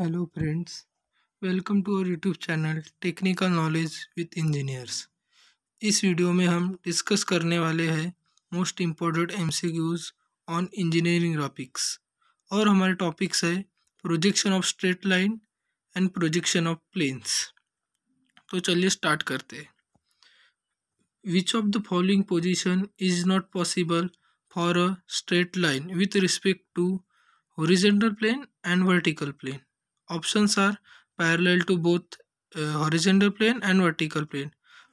Hello friends welcome to our YouTube channel technical knowledge with engineers इस video में हम discuss करने वाले हैं most important MCQs on engineering topics और हमारे टॉपिक्स है projection of straight line and projection of planes तो चलिए स्टार्ट करते which of the following position is not possible for a straight line with respect to horizontal plane and vertical plane Options are parallel to both uh, horizontal plane and vertical plane,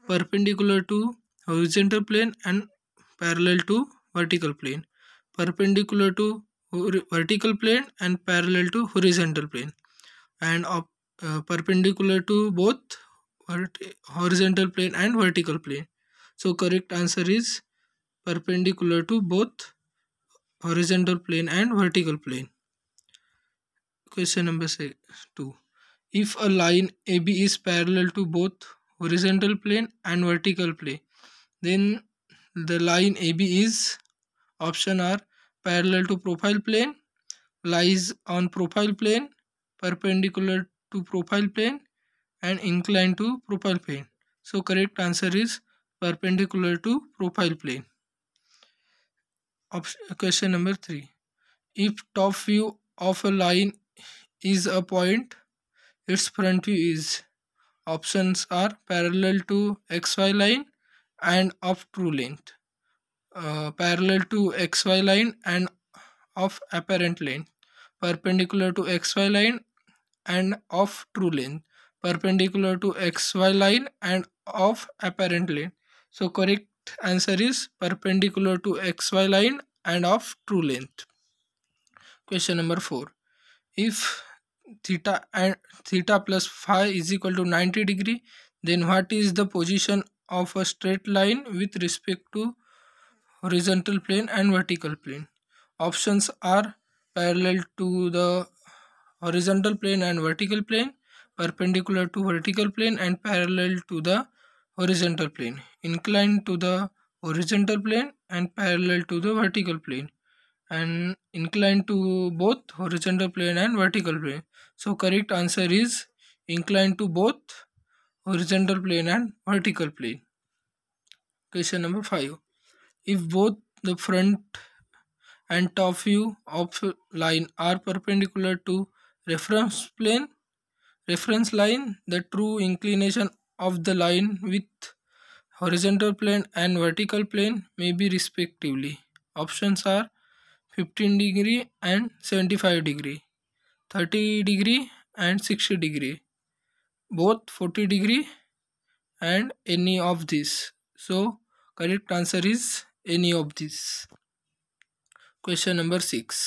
perpendicular to horizontal plane and parallel to vertical plane, perpendicular to vertical plane and parallel to horizontal plane and op, uh, perpendicular to both horizontal plane and vertical plane. So correct answer is perpendicular to both horizontal plane and vertical plane. Question number two. If a line AB is parallel to both horizontal plane and vertical plane, then the line AB is option R parallel to profile plane, lies on profile plane, perpendicular to profile plane, and inclined to profile plane. So correct answer is perpendicular to profile plane. Option, question number 3. If top view of a line is a point its front view is options are parallel to xy line and of true length uh, parallel to xy line and of apparent length perpendicular to xy line and of true length perpendicular to xy line and of apparent length so correct answer is perpendicular to xy line and of true length question number 4 if theta and theta plus phi is equal to 90 degree then what is the position of a straight line with respect to horizontal plane and vertical plane options are parallel to the horizontal plane and vertical plane perpendicular to vertical plane and parallel to the horizontal plane inclined to the horizontal plane and parallel to the vertical plane and inclined to both horizontal plane and vertical plane so correct answer is inclined to both horizontal plane and vertical plane. Question number 5. If both the front and top view of line are perpendicular to reference plane, reference line, the true inclination of the line with horizontal plane and vertical plane may be respectively. Options are 15 degree and 75 degree. 30 degree and 60 degree both 40 degree and any of these so correct answer is any of these question number 6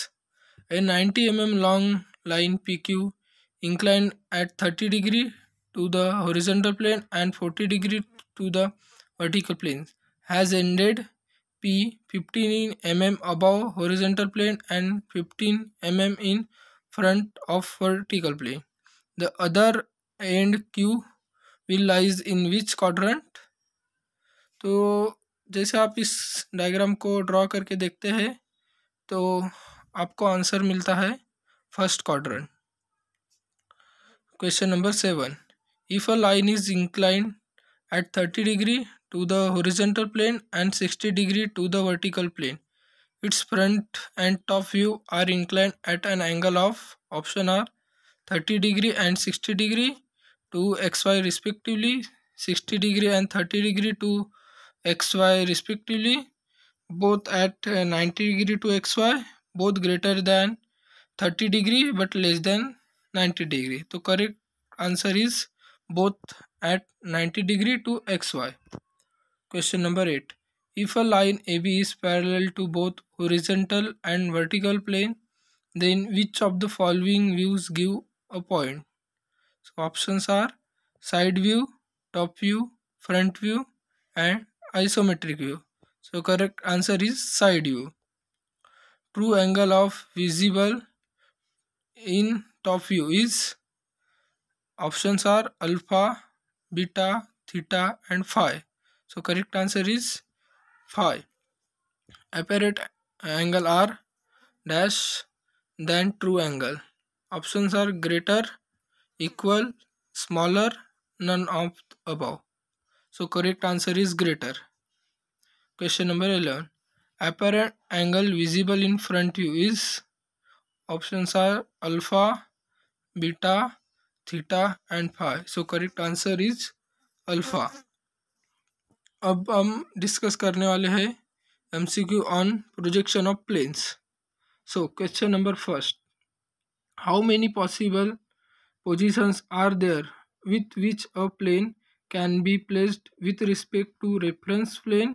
a 90 mm long line pq inclined at 30 degree to the horizontal plane and 40 degree to the vertical plane has ended P 15 mm above horizontal plane and 15 mm in front of vertical plane. The other end Q will lies in which quadrant? तो जैसे आप इस diagram को draw करके देखते हैं तो आपको आंसर मिलता है first quadrant question number seven if a line is incline at thirty degree to the horizontal plane and sixty degree to the vertical plane Its front and top view are inclined at an angle of option R 30 degree and 60 degree to xy respectively 60 degree and 30 degree to xy respectively both at uh, 90 degree to xy both greater than 30 degree but less than 90 degree so correct answer is both at 90 degree to xy question number 8 if a line AB is parallel to both horizontal and vertical plane, then which of the following views give a point? So options are side view, top view, front view and isometric view. So correct answer is side view. True angle of visible in top view is options are alpha, beta, theta and phi. So correct answer is phi. Apparent angle are dash than true angle. Options are greater, equal, smaller, none of above. So correct answer is greater. Question number 11. Apparent angle visible in front view is options are alpha, beta, theta and phi. So correct answer is alpha. अब हम discuss करने वाले हैं M C Q on projection of planes so question number first how many possible positions are there with which a plane can be placed with respect to reference plane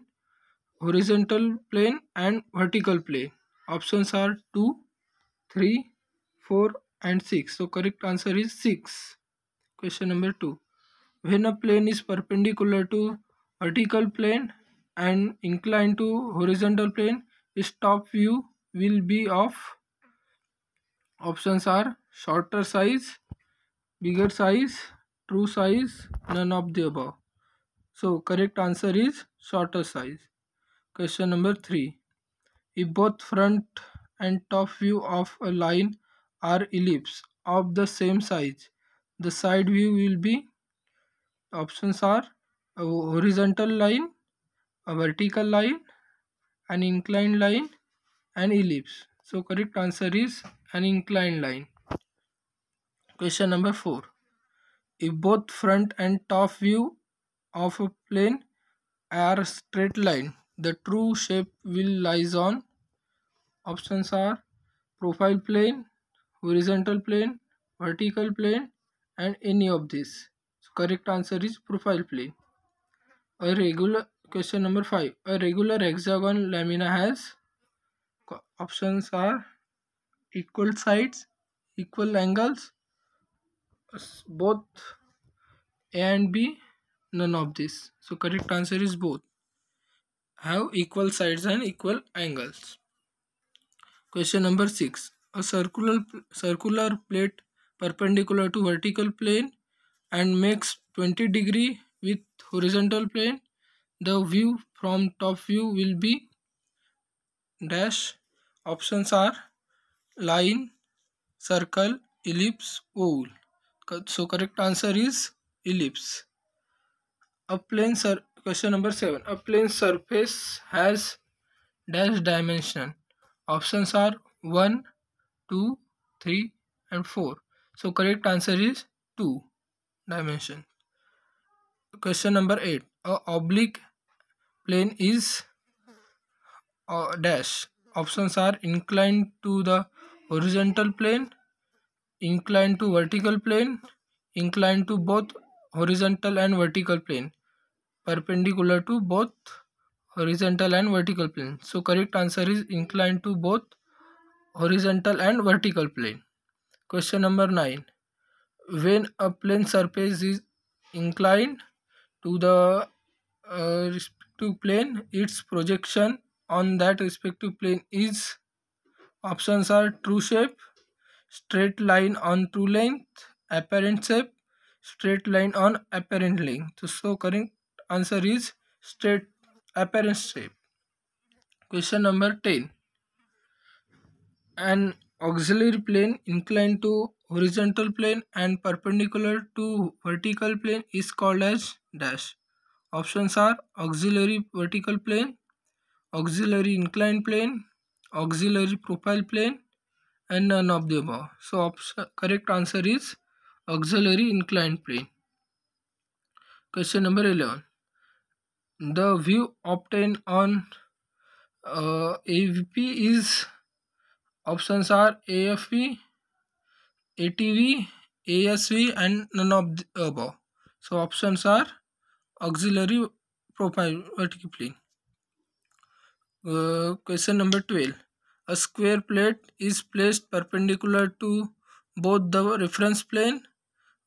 horizontal plane and vertical plane options are two three four and six so correct answer is six question number two when a plane is perpendicular to vertical plane and inclined to horizontal plane its top view will be of options are shorter size bigger size true size none of the above so correct answer is shorter size question number 3 if both front and top view of a line are ellipse of the same size the side view will be options are a horizontal line, a vertical line, an inclined line, an ellipse. So correct answer is an inclined line. Question number 4. If both front and top view of a plane are straight line, the true shape will lies on. Options are profile plane, horizontal plane, vertical plane and any of these. So correct answer is profile plane. A regular question number five. A regular hexagon lamina has options are equal sides, equal angles, both A and B, none of this. So correct answer is both. Have equal sides and equal angles. Question number six. A circular circular plate perpendicular to vertical plane and makes 20 degree with horizontal plane the view from top view will be dash options are line circle ellipse oval so correct answer is ellipse a plane Sir, question number 7 a plane surface has dash dimension options are 1 2 3 and 4 so correct answer is 2 dimension Question number 8. A oblique plane is a dash. Options are inclined to the horizontal plane, inclined to vertical plane, inclined to both horizontal and vertical plane, perpendicular to both horizontal and vertical plane. So correct answer is inclined to both horizontal and vertical plane. Question number 9. When a plane surface is inclined to the uh, respective plane its projection on that respective plane is options are true shape straight line on true length apparent shape straight line on apparent length so correct answer is straight apparent shape question number 10 an auxiliary plane inclined to horizontal plane and perpendicular to vertical plane is called as dash. Options are auxiliary vertical plane, auxiliary inclined plane, auxiliary profile plane and none of the above. So correct answer is auxiliary inclined plane. Question number 11. The view obtained on uh, AVP is Options are AFV, ATV, ASV and none of the above. So options are auxiliary profile vertical plane. Uh, question number 12. A square plate is placed perpendicular to both the reference plane,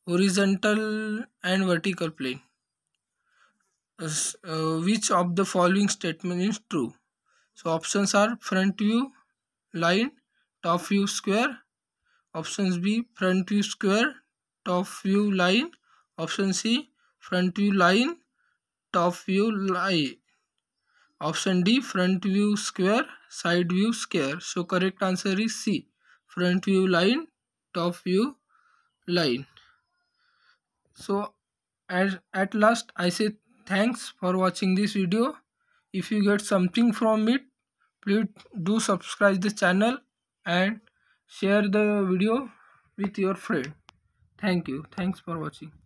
horizontal and vertical plane. Uh, which of the following statement is true? So options are front view, line, top view square options b front view square top view line option c front view line top view line option d front view square side view square so correct answer is c front view line top view line so at, at last i say thanks for watching this video if you get something from it please do subscribe the channel and share the video with your friend thank you thanks for watching